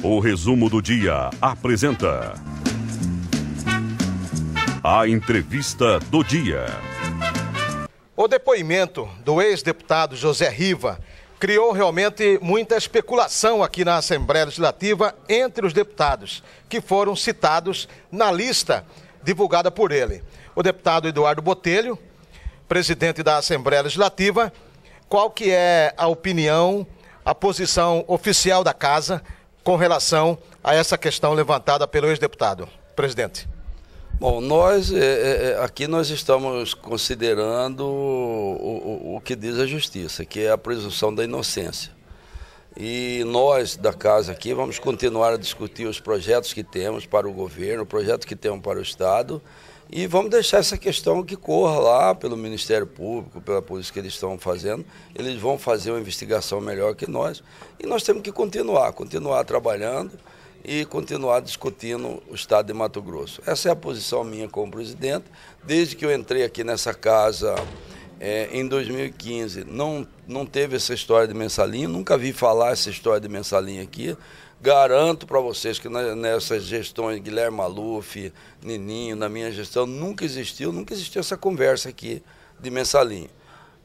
O resumo do dia apresenta. A entrevista do dia. O depoimento do ex-deputado José Riva criou realmente muita especulação aqui na Assembleia Legislativa entre os deputados que foram citados na lista divulgada por ele. O deputado Eduardo Botelho, presidente da Assembleia Legislativa, qual que é a opinião, a posição oficial da casa com relação a essa questão levantada pelo ex-deputado. Presidente. Bom, nós é, é, é, aqui nós estamos considerando o, o, o que diz a justiça, que é a presunção da inocência. E nós da casa aqui vamos continuar a discutir os projetos que temos para o governo, o projeto que temos para o Estado e vamos deixar essa questão que corra lá pelo Ministério Público, pela polícia que eles estão fazendo. Eles vão fazer uma investigação melhor que nós. E nós temos que continuar, continuar trabalhando e continuar discutindo o Estado de Mato Grosso. Essa é a posição minha como presidente. Desde que eu entrei aqui nessa casa é, em 2015. Não, não teve essa história de mensalinho. nunca vi falar essa história de mensalinho aqui. Garanto para vocês que na, nessas gestões, Guilherme Maluf, Nininho, na minha gestão, nunca existiu, nunca existiu essa conversa aqui de mensalinho.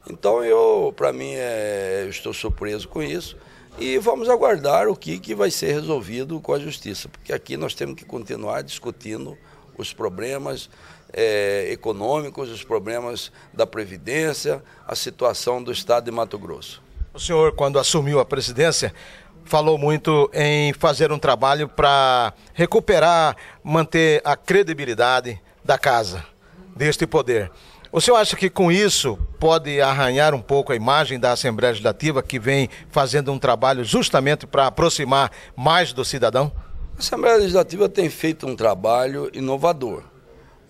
Então, eu, para mim, é, eu estou surpreso com isso e vamos aguardar o que, que vai ser resolvido com a justiça, porque aqui nós temos que continuar discutindo os problemas é, econômicos, os problemas da Previdência, a situação do Estado de Mato Grosso. O senhor, quando assumiu a presidência, falou muito em fazer um trabalho para recuperar, manter a credibilidade da casa, deste poder. O senhor acha que com isso pode arranhar um pouco a imagem da Assembleia Legislativa, que vem fazendo um trabalho justamente para aproximar mais do cidadão? A Assembleia Legislativa tem feito um trabalho inovador.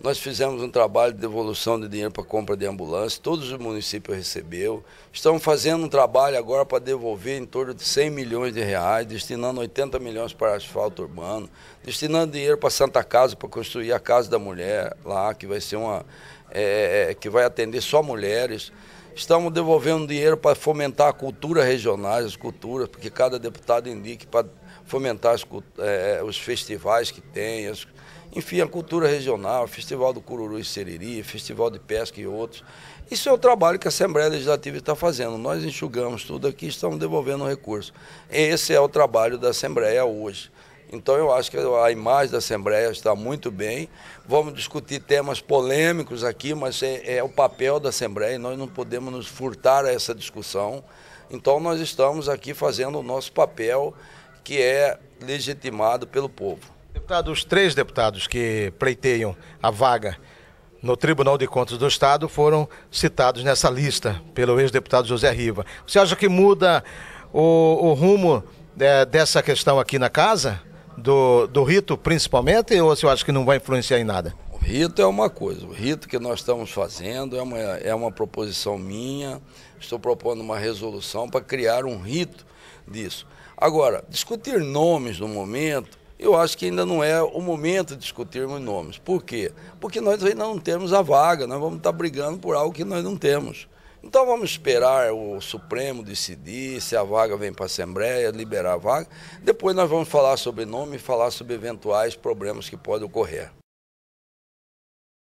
Nós fizemos um trabalho de devolução de dinheiro para compra de ambulância, todos os municípios recebeu. Estamos fazendo um trabalho agora para devolver em torno de 100 milhões de reais, destinando 80 milhões para asfalto urbano, destinando dinheiro para Santa Casa, para construir a Casa da Mulher lá, que vai ser uma. É, é, é que vai atender só mulheres. Estamos devolvendo dinheiro para fomentar a cultura regionais, as culturas, porque cada deputado indique para fomentar as, é, é, os festivais que tem, as, enfim, a cultura regional, Festival do Cururu e Seriri, Festival de Pesca e outros. Isso é o trabalho que a Assembleia Legislativa está fazendo. Nós enxugamos tudo aqui, estamos devolvendo recurso. Esse é o trabalho da Assembleia hoje. Então eu acho que a imagem da Assembleia está muito bem. Vamos discutir temas polêmicos aqui, mas é, é o papel da Assembleia, e nós não podemos nos furtar a essa discussão. Então nós estamos aqui fazendo o nosso papel, que é legitimado pelo povo. Deputado, os três deputados que pleiteiam a vaga no Tribunal de Contas do Estado foram citados nessa lista pelo ex-deputado José Riva. Você acha que muda o, o rumo é, dessa questão aqui na casa? do, do rito principalmente, ou você acha que não vai influenciar em nada? O rito é uma coisa, o rito que nós estamos fazendo é uma, é uma proposição minha, estou propondo uma resolução para criar um rito disso. Agora, discutir nomes no momento, eu acho que ainda não é o momento de discutirmos nomes. Por quê? Porque nós ainda não temos a vaga, nós vamos estar brigando por algo que nós não temos. Então vamos esperar o Supremo decidir se a vaga vem para a Assembleia, liberar a vaga. Depois nós vamos falar sobre nome e falar sobre eventuais problemas que podem ocorrer.